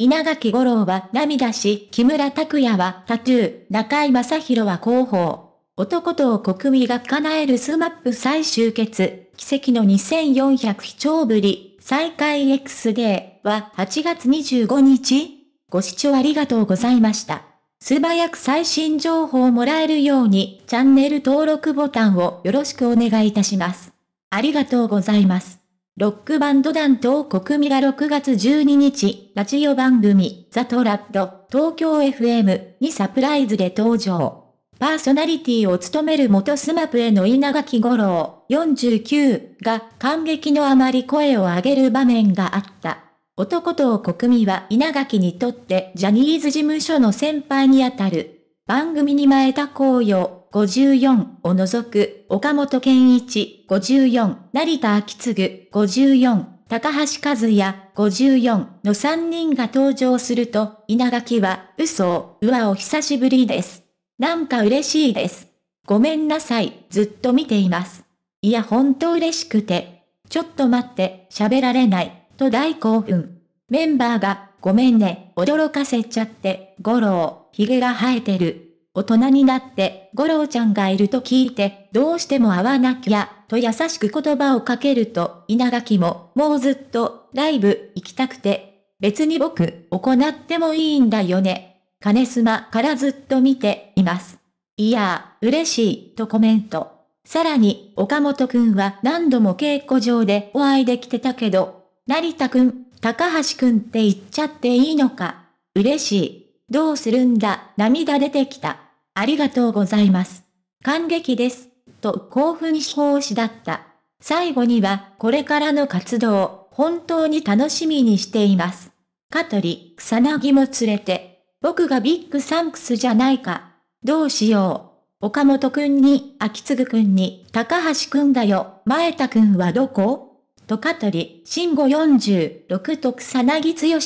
稲垣五郎は涙し、木村拓也はタトゥー、中井正宏は広報。男と国民が叶えるスマップ最終決、奇跡の2400飛鳥ぶり、再開 X デーは8月25日ご視聴ありがとうございました。素早く最新情報をもらえるように、チャンネル登録ボタンをよろしくお願いいたします。ありがとうございます。ロックバンド団と国民が6月12日、ラジオ番組、ザ・トラッド、東京 FM にサプライズで登場。パーソナリティを務める元スマップへの稲垣五郎、49が感激のあまり声を上げる場面があった。男と国民は稲垣にとってジャニーズ事務所の先輩にあたる。番組に前田紅葉、54を除く、岡本健一54、成田昭継、54、高橋和也54の3人が登場すると、稲垣は、嘘を、うわお久しぶりです。なんか嬉しいです。ごめんなさい、ずっと見ています。いや、ほんと嬉しくて。ちょっと待って、喋られない、と大興奮。メンバーが、ごめんね、驚かせちゃって、五郎、髭が生えてる、大人になって、五郎ちゃんがいると聞いて、どうしても会わなきゃ、と優しく言葉をかけると、稲垣も、もうずっと、ライブ、行きたくて。別に僕、行ってもいいんだよね。金スマからずっと見ています。いやー、嬉しい、とコメント。さらに、岡本くんは何度も稽古場でお会いできてたけど、成田くん、高橋くんって言っちゃっていいのか。嬉しい。どうするんだ、涙出てきた。ありがとうございます。感激です。と興奮し奉仕だった。最後には、これからの活動、本当に楽しみにしています。カトリ、草薙も連れて、僕がビッグサンクスじゃないか。どうしよう。岡本くんに、秋継くんに、高橋くんだよ。前田くんはどことリ、シンゴ46と草薙剛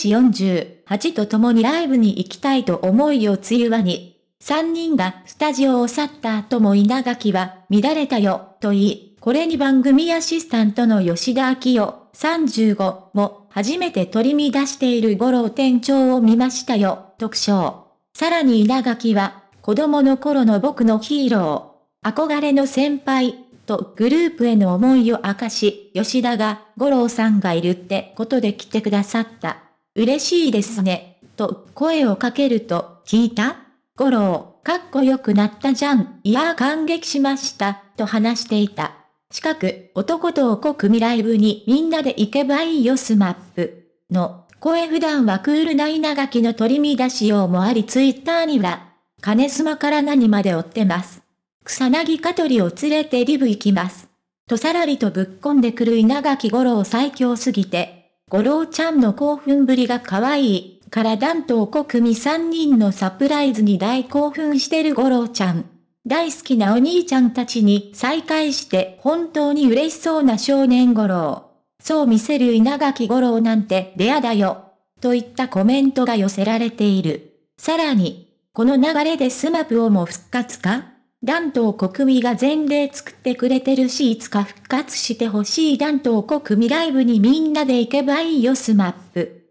48と共にライブに行きたいと思いをつゆわに、3人がスタジオを去った後も稲垣は、乱れたよ、と言い、これに番組アシスタントの吉田明夫、35も、初めて取り乱している五郎店長を見ましたよ、特賞。さらに稲垣は、子供の頃の僕のヒーロー。憧れの先輩、とグループへの思いを明かし、吉田が五郎さんがいるってことで来てくださった。嬉しいですね、と声をかけると、聞いた五郎、かっこよくなったじゃん。いやー感激しました、と話していた。近く、男と子組ライブにみんなで行けばいいよスマップ。の、声普段はクールな稲垣の取り乱しようもありツイッターには、金スマから何まで追ってます。草薙香取を連れてリブ行きます。とさらりとぶっこんでくる稲垣五郎最強すぎて、五郎ちゃんの興奮ぶりが可愛い、から断頭国民3人のサプライズに大興奮してる五郎ちゃん。大好きなお兄ちゃんたちに再会して本当に嬉しそうな少年五郎。そう見せる稲垣五郎なんてレアだよ。といったコメントが寄せられている。さらに、この流れでスマップをも復活か弾頭国民が前例作ってくれてるし、いつか復活してほしい弾頭国民ライブにみんなで行けばいいよスマップ。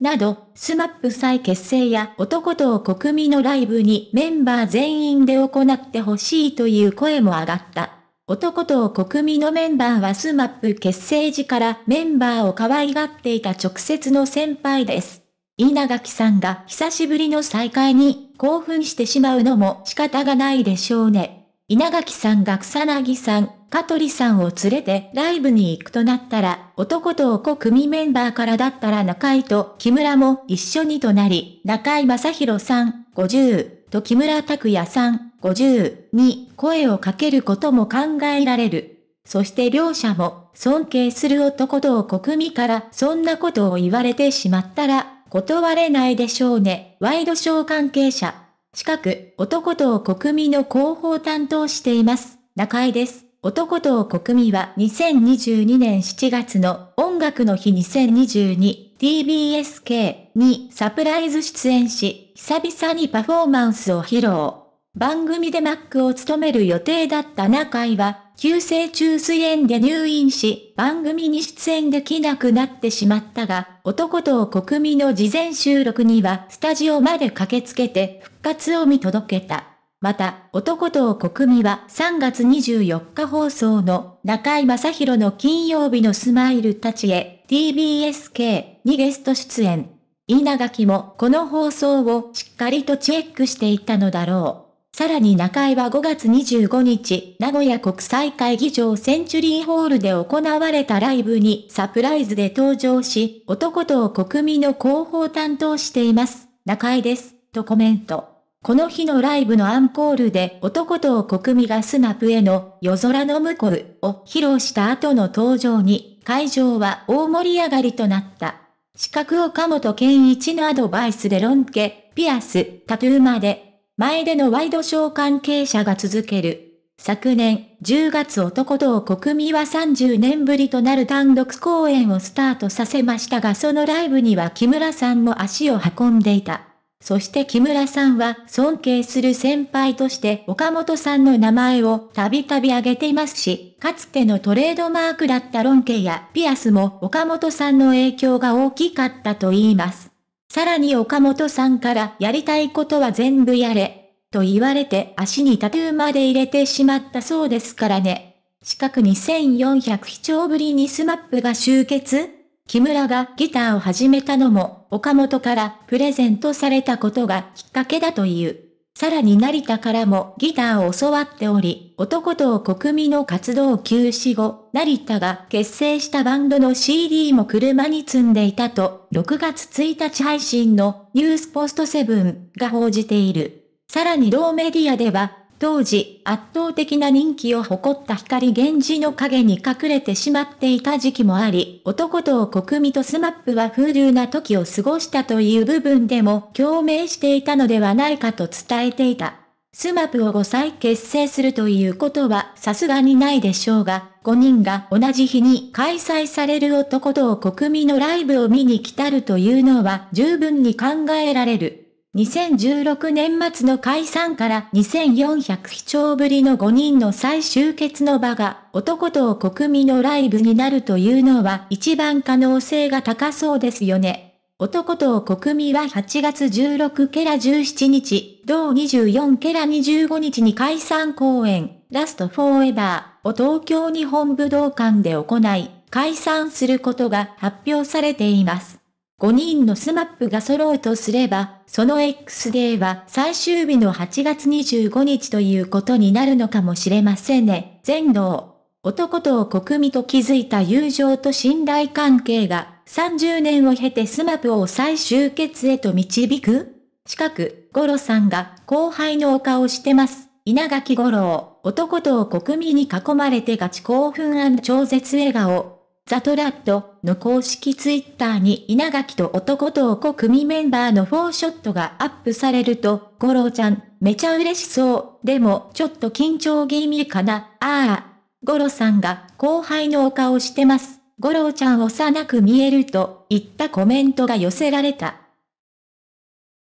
など、スマップ再結成や男と国民のライブにメンバー全員で行ってほしいという声も上がった。男と国民のメンバーはスマップ結成時からメンバーを可愛がっていた直接の先輩です。稲垣さんが久しぶりの再会に興奮してしまうのも仕方がないでしょうね。稲垣さんが草薙さん、香取さんを連れてライブに行くとなったら、男と子組メンバーからだったら中井と木村も一緒にとなり、中井正宏さん、50、と木村拓也さん、50、に声をかけることも考えられる。そして両者も尊敬する男と国組からそんなことを言われてしまったら断れないでしょうね。ワイドショー関係者。近く、男と国民の広報担当しています。中井です。男と国民は2022年7月の音楽の日 2022TBSK にサプライズ出演し、久々にパフォーマンスを披露。番組でマックを務める予定だった中井は、急性中水炎で入院し、番組に出演できなくなってしまったが、男と国民の事前収録にはスタジオまで駆けつけて復活を見届けた。また、男と国民は3月24日放送の中井正宏の金曜日のスマイルたちへ TBSK にゲスト出演。稲垣もこの放送をしっかりとチェックしていたのだろう。さらに中井は5月25日、名古屋国際会議場センチュリーホールで行われたライブにサプライズで登場し、男と国民の広報担当しています。中井です。とコメント。この日のライブのアンコールで男と国民がスップへの夜空の向こうを披露した後の登場に、会場は大盛り上がりとなった。資格岡本健一のアドバイスでン家、ピアス、タトゥーまで前でのワイドショー関係者が続ける。昨年、10月男同国民は30年ぶりとなる単独公演をスタートさせましたがそのライブには木村さんも足を運んでいた。そして木村さんは尊敬する先輩として岡本さんの名前をたびたび挙げていますし、かつてのトレードマークだったロンケやピアスも岡本さんの影響が大きかったと言います。さらに岡本さんからやりたいことは全部やれ、と言われて足にタトゥーまで入れてしまったそうですからね。近く2400視聴ぶりにスマップが集結木村がギターを始めたのも、岡本からプレゼントされたことがきっかけだという。さらに成田からもギターを教わっており、男と国民の活動休止後、成田が結成したバンドの CD も車に積んでいたと、6月1日配信のニュースポストセブンが報じている。さらに同メディアでは、当時、圧倒的な人気を誇った光源氏の影に隠れてしまっていた時期もあり、男と国民とスマップは風流な時を過ごしたという部分でも共鳴していたのではないかと伝えていた。スマップを5歳結成するということはさすがにないでしょうが、5人が同じ日に開催される男と国民のライブを見に来たるというのは十分に考えられる。2016年末の解散から2400飛鳥ぶりの5人の再集結の場が男と国民のライブになるというのは一番可能性が高そうですよね。男と国民は8月16ケラ17日、同24ケラ25日に解散公演、ラストフォーエバーを東京日本武道館で行い、解散することが発表されています。5人のスマップが揃うとすれば、その X デーは最終日の8月25日ということになるのかもしれませんね。全能。男と国民と築いた友情と信頼関係が30年を経てスマップを最終決へと導く近く、ゴロさんが後輩のお顔してます。稲垣五郎、男と国民に囲まれてガチ興奮超絶笑顔。ザトラットの公式ツイッターに稲垣と男と男組メンバーのフォーショットがアップされると、ゴロちゃん、めちゃ嬉しそう。でも、ちょっと緊張気味かな。ああ。ゴロさんが後輩のお顔してます。ゴロちゃん幼く見えると、いったコメントが寄せられた。